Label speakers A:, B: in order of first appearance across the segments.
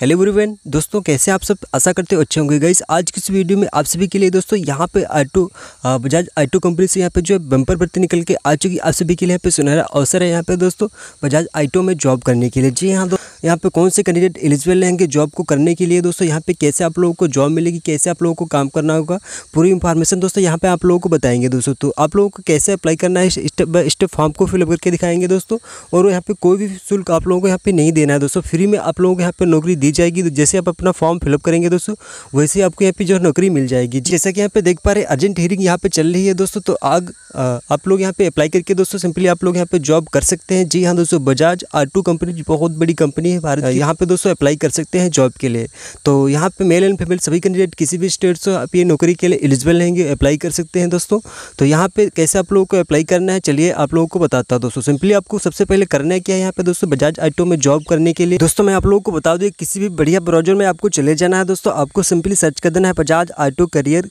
A: hello everyone दोस्तों कैसे आप सब आशा करते हो अच्छे होंगे गाइस आज की इस वीडियो में आप सभी के लिए दोस्तों यहाँ पे आटो बजाज आटो कंपनी से यहाँ पे जो है बम्पर भर्ती निकल के आ चुकी आप सभी के लिए यहाँ पे सुनहरा अवसर है यहाँ पे दोस्तों बजाज आटो में जॉब करने के लिए जी हाँ दोस्तों यहाँ पे कौन से कैंडिडेट एलिजिबल रहेंगे जॉब को करने के लिए दोस्तों यहाँ पे कैसे आप लोगों को जॉब मिलेगी कैसे आप लोगों को काम करना होगा पूरी इन्फॉर्मेशन दोस्तों यहाँ पे आप लोगों को बताएंगे दोस्तों तो आप लोगों को कैसे अप्लाई करना है स्टेप बाय स्टेप फॉर्म को फिलअप करके दिखाएंगे दोस्तों और यहाँ पर कोई भी शुल्क आप लोगों को यहाँ पर नहीं देना है दोस्तों फ्री में आप लोगों को यहाँ पर नौकरी दी जाएगी तो जैसे आप अपना फॉर्म फिलअप करेंगे दोस्तों वैसे आपको यहाँ पर जो नौकरी मिल जाएगी जैसा कि यहाँ पे देख पा रहे अर्जेंट हियरिंग यहाँ पर चल रही है दोस्तों तो आग आप लोग यहाँ पे अप्लाई करके दोस्तों सिंपली आप लोग यहाँ पर जॉब कर सकते हैं जी हाँ दोस्तों बजाज आर कंपनी बहुत बड़ी कंपनी आईडी है भारत यहाँ पे दोस्तों अप्लाई कर सकते हैं जॉब के लिए तो यहाँ पे मेल एंड फीमेल सभी कैंडिडेट किसी भी स्टेट से आप ये नौकरी के लिए एलिजिबल रहेंगे अप्लाई कर सकते हैं दोस्तों तो यहाँ पे कैसे आप लोगों को अप्लाई करना है चलिए आप लोगों को बताता हूँ दोस्तों सिंपली आपको सबसे पहले करना है क्या है यहाँ पे दोस्तों बजाज ऑटो में जॉब करने के लिए दोस्तों मैं आप लोगों को बता दूँ किसी भी बढ़िया ब्राउजर में आपको चले जाना है दोस्तों आपको सिंपली सर्च कर देना है Bajaj auto career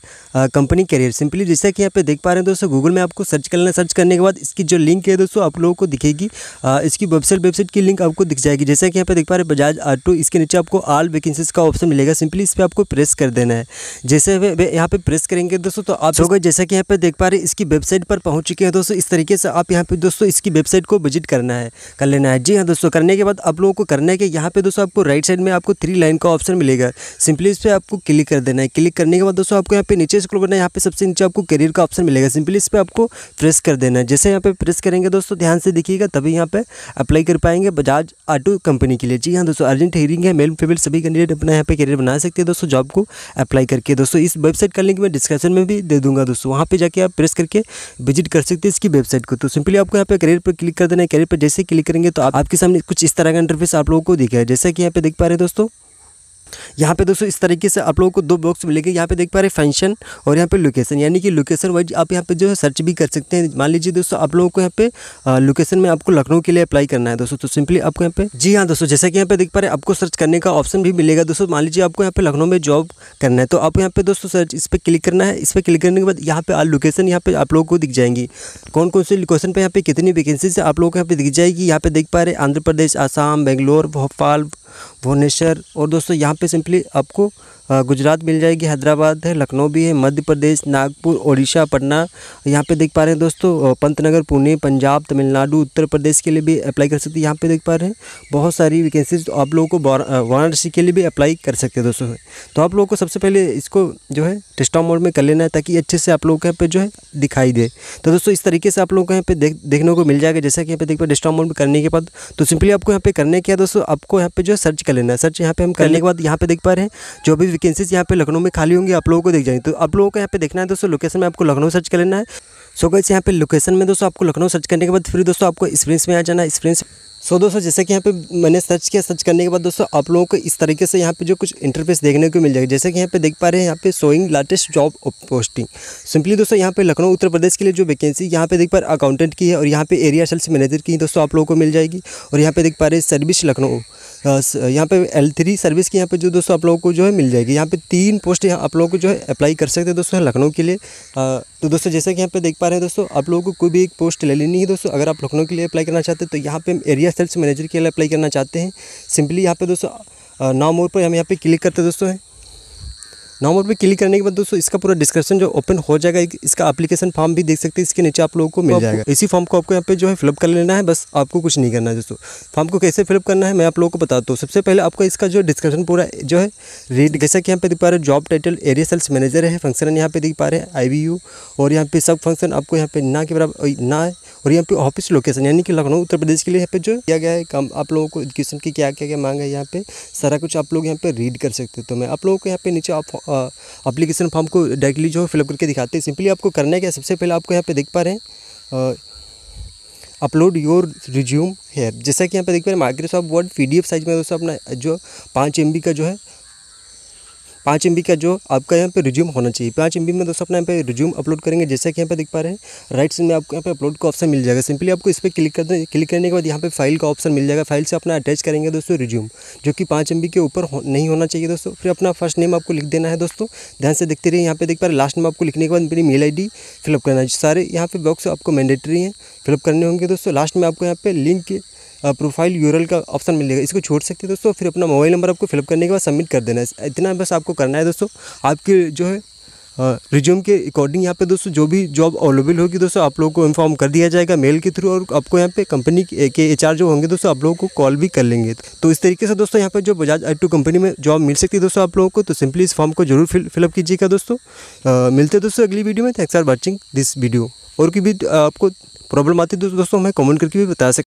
A: company career simply जैसा कि यहाँ पे देख पा रहे हैं दोस्तों गूगल में आपको सर्च करना सर्च करने के बाद इसकी जो लिंक है दोस्तों आप लोगों को दिखेगी इसकी वेबसाइट वेबसाइट की लिंक आपको दिख जाएगी जैसा कि यहाँ पर देख पा रहे बजाज आर टू इसके नीचे आपको आल वैकेंसीज का ऑप्शन मिलेगा सिंपली इस पर आपको प्रेस कर देना है जैसे यहाँ पर प्रेस करेंगे दोस्तों तो आप लोग जैसा कि यहाँ पर देख पा रहे इसकी वेबसाइट पर पहुँच चुके हैं दोस्तों इस तरीके से आप यहाँ पर दोस्तों इसकी वेबसाइट को विजिट करना है कर लेना है जी हाँ दोस्तों करने के बाद आप लोगों को करना है कि यहाँ पर दोस्तों आपको राइट साइड में आपको थ्री लाइन का ऑप्शन मिलेगा सिंपली इस पर आपको क्लिक कर देना है क्लिक करने के बाद दोस्तों आपको यहाँ पे नीचे स्क्रोल करना है यहाँ पे सबसे नीचे आपको करियर का ऑप्शन मिलेगा सिंपली इस पर आपको प्रेस कर देना है जैसे यहाँ पे प्रेस करेंगे दोस्तों ध्यान से देखिएगा तभी यहाँ पे अप्लाई कर पाएंगे बजाज ऑटो कंपनी करने के लिए जी हाँ दोस्तों अर्जेंट हेरिंग है मेल फीमेल सभी कैंडिडेट अपना यहाँ पे करियर बना सकते हैं दोस्तों जॉब को अप्लाई करके दोस्तों इस वेबसाइट का लिंक मैं डिस्क्रिप्शन में भी दे दूंगा दोस्तों वहाँ पर जाकर आप प्रेस करके विजिट कर सकते हैं इसकी वेबसाइट को तो सिंपली आपको यहाँ पे करियर पर क्लिक कर देना है करियर पर जैसे क्लिक करेंगे तो आपके सामने कुछ इस तरह का इंटरफेस आप लोगों को दिखाया जैसा कि यहाँ पे देख पा रहे हैं दोस्तों यहाँ पे दोस्तों इस तरीके से आप लोगों को दो बॉक्स मिलेगी यहाँ पे देख पा रहे फंक्शन और यहाँ पे लोकेशन यानी कि लोकेशन वाइज आप यहाँ पे जो है सर्च भी कर सकते हैं मान लीजिए दोस्तों आप लोगों को यहाँ पे लोकेशन में आपको लखनऊ के लिए अप्लाई करना है दोस्तों तो सिंपली आपको यहाँ पे जी हाँ दोस्तों जैसा कि यहाँ पे देख पा रहे आपको सर्च करने का ऑप्शन भी मिलेगा दोस्तों मान लीजिए आपको यहाँ पे लखनऊ में जॉब करना है तो आप यहाँ पे दोस्तों सर्च इस पर क्लिक करना है इस पर क्लिक करने के बाद यहाँ पे लोकेशन यहाँ पे आप लोगों को दिख जाएंगी कौन कौन सी लोकेशन पर यहाँ पे कितनी वैकेंसीज आप लोगों को यहाँ पे दिख जाएगी यहाँ पे देख पा रहे आंध्र प्रदेश आसाम बेंगलोर भोपाल भुवनेश्वर और दोस्तों यहाँ पे सिंपली आपको गुजरात मिल जाएगी हैदराबाद है लखनऊ भी है मध्य प्रदेश नागपुर उड़ीसा पटना यहाँ पे देख पा रहे हैं दोस्तों पंतनगर पुणे पंजाब तमिलनाडु उत्तर प्रदेश के लिए भी अप्लाई कर सकते हैं यहाँ पे देख पा रहे हैं बहुत सारी वैकेंसीज तो आप लोगों को वाराणसी के लिए भी अप्लाई कर सकते हैं दोस्तों तो आप लोगों को सबसे पहले इसको जो है टेस्टा मोड में कर लेना है ताकि अच्छे से आप लोगों को यहाँ पर जो है दिखाई दे तो दोस्तों इस तरीके से आप लोगों को यहाँ पे देख देखने को मिल जाएगा जैसा कि यहाँ पे देख पा टेस्टा मोड में करने के बाद तो सिंपली आपको यहाँ पे करने क्या दोस्तों आपको यहाँ पे जो है सर्च कर लेना है सर्च यहाँ पे हम करने के बाद यहाँ पे देख पा रहे हैं जो भी वैकेंसीज यहाँ पे लखनऊ में खाली होंगी आप लोगों को देख जाएंगे तो आप लोगों को यहाँ पे देखना है दोस्तों लोकेशन में आपको लखनऊ सर्च कर लेना है सो गैस यहाँ पे लोकेशन में दोस्तों आपको लखनऊ सर्च करने के बाद फिर दोस्तों आपको स्प्रिंस में आ जाना है स्प्रिंस सो so, दोस्तों जैसे कि यहाँ पे मैंने सर्च किया सर्च करने के बाद दोस्तों आप लोगों को इस तरीके से यहाँ पे जो कुछ इंटरफेस देखने को मिल जाएगा जैसे कि यहाँ पे देख पा रहे हैं यहाँ पे showing latest job posting simply दोस्तों यहाँ पे लखनऊ उत्तर प्रदेश के लिए जो वैकेंसी यहाँ पे देख पा रहे अकाउंटेंट की है और यहाँ पे एरिया सेल्स मैनेजर की दोस्तों आप लोगों को मिल जाएगी और यहाँ पे देख पा रहे हैं सर्विस लखनऊ यहाँ पे एल थ्री सर्विस की यहाँ पे जो दोस्तों आप लोगों को जो है मिल जाएगी यहाँ पे तीन पोस्ट आप लोगों को जो है अप्लाई कर सकते हैं दोस्तों लखनऊ के लिए तो दोस्तों जैसे कि यहाँ पे देख पा रहे हैं दोस्तों आप लोगों को कोई भी एक पोस्ट ले लेनी है दोस्तों अगर आप लखनऊ के लिए अप्लाई करना चाहते हैं तो यहाँ पे एरिया सेल्स मैनेजर के लिए अप्लाई करना चाहते हैं सिंपली यहाँ पे दोस्तों नाम और पर हम यहाँ पे क्लिक करते हैं दोस्तों नाम पर क्लिक करने के बाद दोस्तों इसका पूरा डिस्क्रिप्शन जो ओपन हो जाएगा इसका एप्लीकेशन फॉर्म भी देख सकते हैं इसके नीचे आप लोगों को मिल जाएगा इसी फॉर्म को आपको यहाँ पे जो है फिलअप कर लेना है बस आपको कुछ नहीं करना है दोस्तों फॉर्म को कैसे फिलअप करना है मैं आप लोगों को बताता हूँ सबसे पहले आपको इसका जो डिस्क्रिप्शन पूरा जो है रीड जैसा कि यहाँ पे दिख पा रहे job title area sales manager है फंक्शन यहाँ पे दिख पा रहे हैं आई और यहाँ पे सब फंक्शन आपको यहाँ पे ना के बराबर ना है और यहाँ पे ऑफिस लोकेशन यानी कि लखनऊ उत्तर प्रदेश के लिए यहाँ पे जो किया गया है काम आप लोगों को एजुकेशन की क्या क्या क्या मांग है यहाँ पे सारा कुछ आप लोग यहाँ पे रीड कर सकते हो तो मैं आप लोगों को यहाँ पे नीचे आप अप्लीकेशन फॉर्म को डायरेक्टली जो है फिलअप करके दिखाते हैं सिंपली आपको करना है क्या सबसे पहले आपको यहाँ पे देख पा रहे हैं अपलोड योर रिज्यूम है जैसा कि यहाँ पे देख पा रहे हैं माइक्रोसॉफ्ट वर्ड पी साइज में दोस्तों अपना जो पाँच एम का जो है पाँच एम का जो आपका यहाँ पे रिज्यूम होना चाहिए पाँच एम में दोस्तों अपना यहाँ पे रिज्यूम अपलोड करेंगे जैसा कि यहाँ पे देख पा रहे हैं राइट साइड में आपको यहाँ पे अपलोड का ऑप्शन मिल जाएगा सिंपली आपको इस पर क्लिक कर क्लिक करने के बाद यहाँ पे फाइल का ऑप्शन मिल जाएगा फाइल से अपना अटैच करेंगे दोस्तों रिज्यूम जो कि पाँच एम के ऊपर हो, नहीं होना चाहिए दोस्तों फिर अपना फर्स्ट नेम आपको लिख देना है दोस्तों ध्यान से देखते रहिए यहाँ पे देख पा रहे लास्ट में आपको लिखने के बाद मेरी मेल आई फिलअप करना है सारे यहाँ पे बॉक्स आपको मैंडेटरी हैं फिलअप करने होंगे दोस्तों लास्ट में आपको यहाँ पे लिंक प्रोफाइल यूरल का ऑप्शन मिलेगा इसको छोड़ सकते हैं दोस्तों फिर अपना मोबाइल नंबर आपको फिलअप करने के बाद सबमिट कर देना है इतना बस आपको करना है दोस्तों आपके जो है रिज्यूम के अकॉर्डिंग यहाँ पे दोस्तों जो भी जॉब अवेलेबल होगी दोस्तों आप लोगों को इन्फॉर्म कर दिया जाएगा मेल के थ्रू और आपको यहाँ पे कंपनी के एच जो होंगे दोस्तों आप लोगों को कॉल भी कर लेंगे तो इस तरीके से दोस्तों यहाँ पे जो बजाज आई कंपनी में जॉब मिल सकती है दोस्तों आप लोगों को तो सिंपली इस फॉर्म को जरूर फिलअप कीजिएगा दोस्तों आ, मिलते दोस्तों अगली वीडियो में thanks for watching this video और की भी आपको प्रॉब्लम आती है दोस्तों हमें कॉमेंट करके भी बता सकते